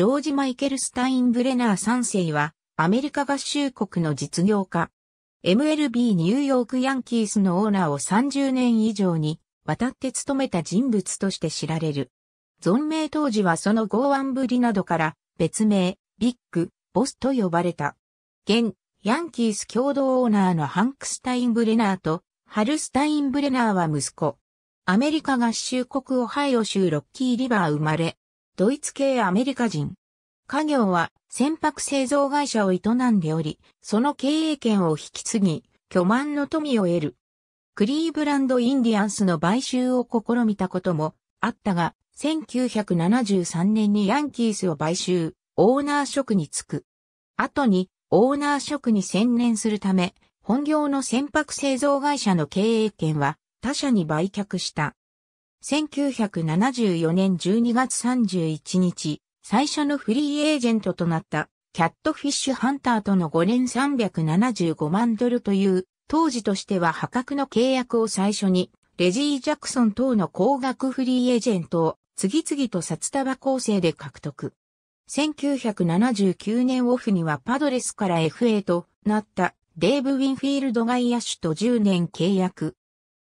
ジョージ・マイケル・スタインブレナー3世は、アメリカ合衆国の実業家。MLB ニューヨークヤンキースのオーナーを30年以上に渡って務めた人物として知られる。存命当時はその剛腕ぶりなどから別名、ビッグ、ボスと呼ばれた。現、ヤンキース共同オーナーのハンク・スタインブレナーと、ハル・スタインブレナーは息子。アメリカ合衆国オハイオ州ロッキーリバー生まれ、ドイツ系アメリカ人。家業は船舶製造会社を営んでおり、その経営権を引き継ぎ、巨万の富を得る。クリーブランド・インディアンスの買収を試みたこともあったが、1973年にヤンキースを買収、オーナー職に就く。後に、オーナー職に専念するため、本業の船舶製造会社の経営権は他社に売却した。1974年12月31日、最初のフリーエージェントとなったキャットフィッシュハンターとの5年375万ドルという、当時としては破格の契約を最初に、レジー・ジャクソン等の高額フリーエージェントを次々と札束構成で獲得。1979年オフにはパドレスから FA となったデーブ・ウィンフィールド外野手と10年契約。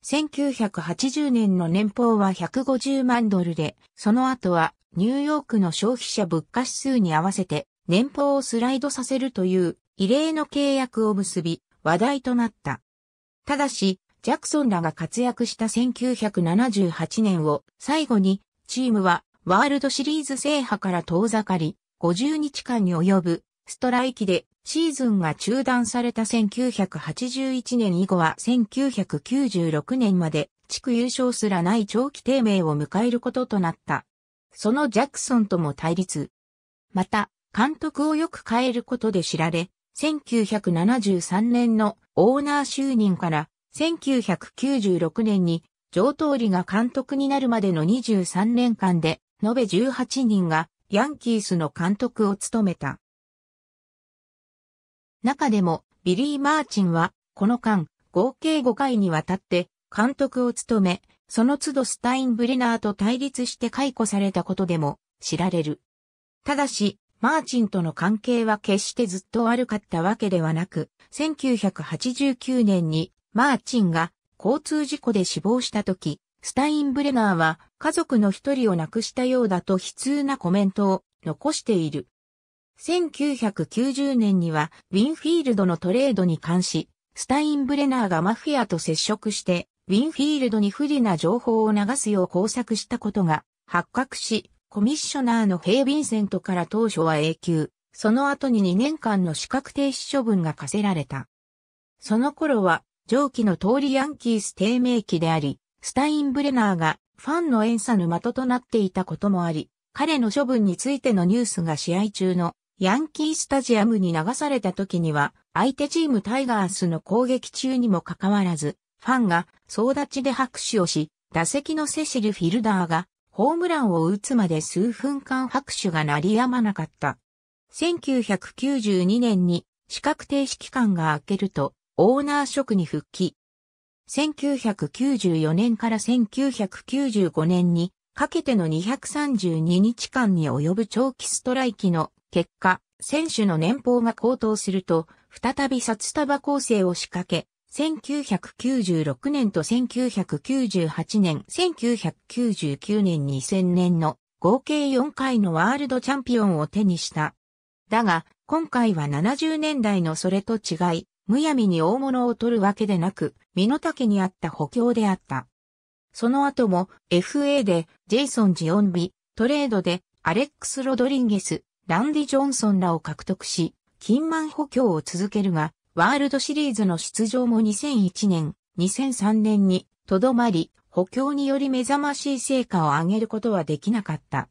1980年の年俸は150万ドルで、その後はニューヨークの消費者物価指数に合わせて年俸をスライドさせるという異例の契約を結び話題となった。ただし、ジャクソンらが活躍した1978年を最後にチームはワールドシリーズ制覇から遠ざかり50日間に及ぶストライキでシーズンが中断された1981年以後は1996年まで地区優勝すらない長期低迷を迎えることとなった。そのジャクソンとも対立。また、監督をよく変えることで知られ、1973年のオーナー就任から1996年に上通りが監督になるまでの23年間で、延べ18人がヤンキースの監督を務めた。中でも、ビリー・マーチンは、この間、合計5回にわたって、監督を務め、その都度スタインブレナーと対立して解雇されたことでも、知られる。ただし、マーチンとの関係は決してずっと悪かったわけではなく、1989年に、マーチンが、交通事故で死亡した時、スタインブレナーは家族の一人を亡くしたようだと悲痛なコメントを残している。1990年には、ウィンフィールドのトレードに関し、スタインブレナーがマフィアと接触して、ウィンフィールドに不利な情報を流すよう工作したことが発覚し、コミッショナーのヘイ・ヴィンセントから当初は永久、その後に2年間の資格停止処分が課せられた。その頃は、上記の通りヤンキース低迷期であり、スタインブレナーがファンの演差の的となっていたこともあり、彼の処分についてのニュースが試合中のヤンキースタジアムに流された時には、相手チームタイガースの攻撃中にもかかわらず、ファンが総立ちで拍手をし、打席のセシルフィルダーがホームランを打つまで数分間拍手が鳴りやまなかった。1992年に資格停止期間が明けると、オーナー職に復帰。1994年から1995年にかけての232日間に及ぶ長期ストライキの結果、選手の年俸が高騰すると、再び札束構成を仕掛け、1996年と1998年、1999年2000年の合計4回のワールドチャンピオンを手にした。だが、今回は70年代のそれと違い、むやみに大物を取るわけでなく、身の丈にあった補強であった。その後も FA でジェイソン・ジオンビ、トレードでアレックス・ロドリンゲス、ランディ・ジョンソンらを獲得し、金満補強を続けるが、ワールドシリーズの出場も2001年、2003年にとどまり、補強により目覚ましい成果を上げることはできなかった。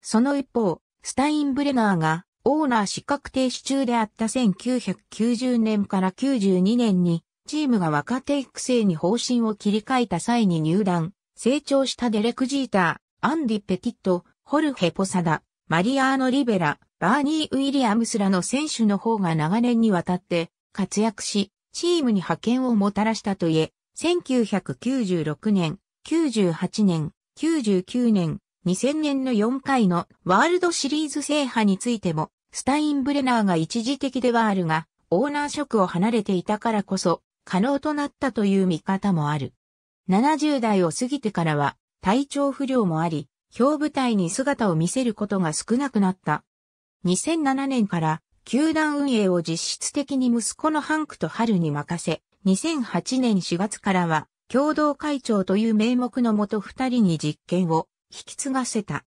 その一方、スタインブレナーがオーナー資格停止中であった1990年から92年に、チームが若手育成に方針を切り替えた際に入団、成長したデレク・ジーター、アンディ・ペティット、ホルヘ・ポサダ、マリアーノ・リベラ、バーニー・ウィリアムスらの選手の方が長年にわたって活躍し、チームに派遣をもたらしたといえ、1996年、98年、99年、2000年の4回のワールドシリーズ制覇についても、スタインブレナーが一時的ではあるが、オーナー職を離れていたからこそ、可能となったという見方もある。70代を過ぎてからは、体調不良もあり、表舞台に姿を見せることが少なくなった。2007年から球団運営を実質的に息子のハンクと春に任せ、2008年4月からは共同会長という名目のもと二人に実験を引き継がせた。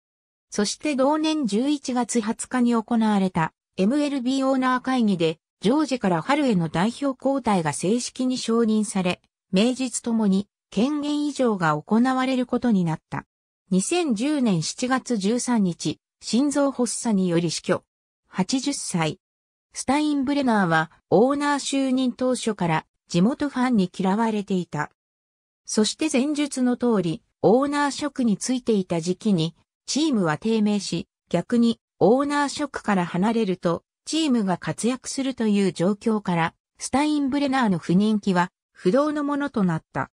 そして同年11月20日に行われた MLB オーナー会議でジョージから春への代表交代が正式に承認され、名実ともに権限以上が行われることになった。2010年7月13日、心臓発作により死去。80歳。スタインブレナーはオーナー就任当初から地元ファンに嫌われていた。そして前述の通り、オーナー職についていた時期に、チームは低迷し、逆にオーナー職から離れると、チームが活躍するという状況から、スタインブレナーの不人気は不動のものとなった。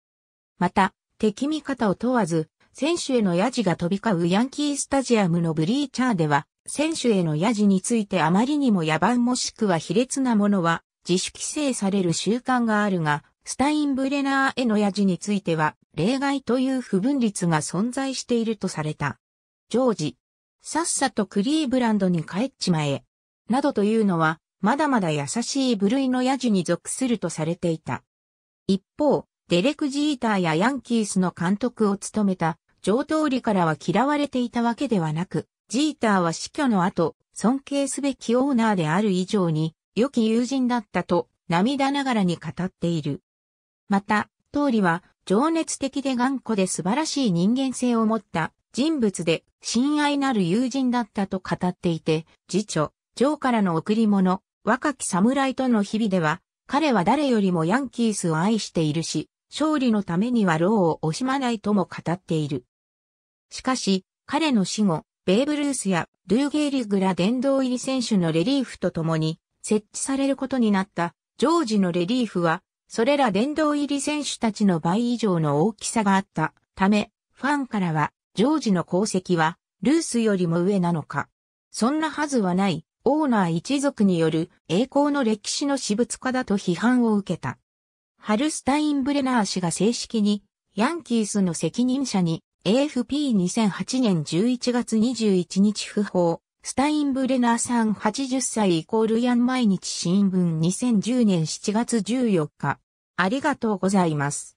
また、敵味方を問わず、選手へのヤジが飛び交うヤンキースタジアムのブリーチャーでは、選手へのヤジについてあまりにも野蛮もしくは卑劣なものは自主規制される習慣があるが、スタインブレナーへのヤジについては例外という不分率が存在しているとされた。ジョージ、さっさとクリーブランドに帰っちまえ、などというのは、まだまだ優しい部類のヤジに属するとされていた。一方、デレク・ジーターやヤンキースの監督を務めた上通りからは嫌われていたわけではなく、ジーターは死去の後、尊敬すべきオーナーである以上に、良き友人だったと、涙ながらに語っている。また、通りは、情熱的で頑固で素晴らしい人間性を持った人物で、親愛なる友人だったと語っていて、次女、ジョーからの贈り物、若き侍との日々では、彼は誰よりもヤンキースを愛しているし、勝利のためには労を惜しまないとも語っている。しかし、彼の死後、ベーブ・ルースやルーゲーリグラ殿堂入り選手のレリーフと共に設置されることになったジョージのレリーフは、それら殿堂入り選手たちの倍以上の大きさがあったため、ファンからは、ジョージの功績は、ルースよりも上なのか。そんなはずはない、オーナー一族による栄光の歴史の私物化だと批判を受けた。ハルスタイン・ブレナー氏が正式に、ヤンキースの責任者に AFP2008 年11月21日不法、スタインブレナーさん80歳イコールヤン毎日新聞2010年7月14日。ありがとうございます。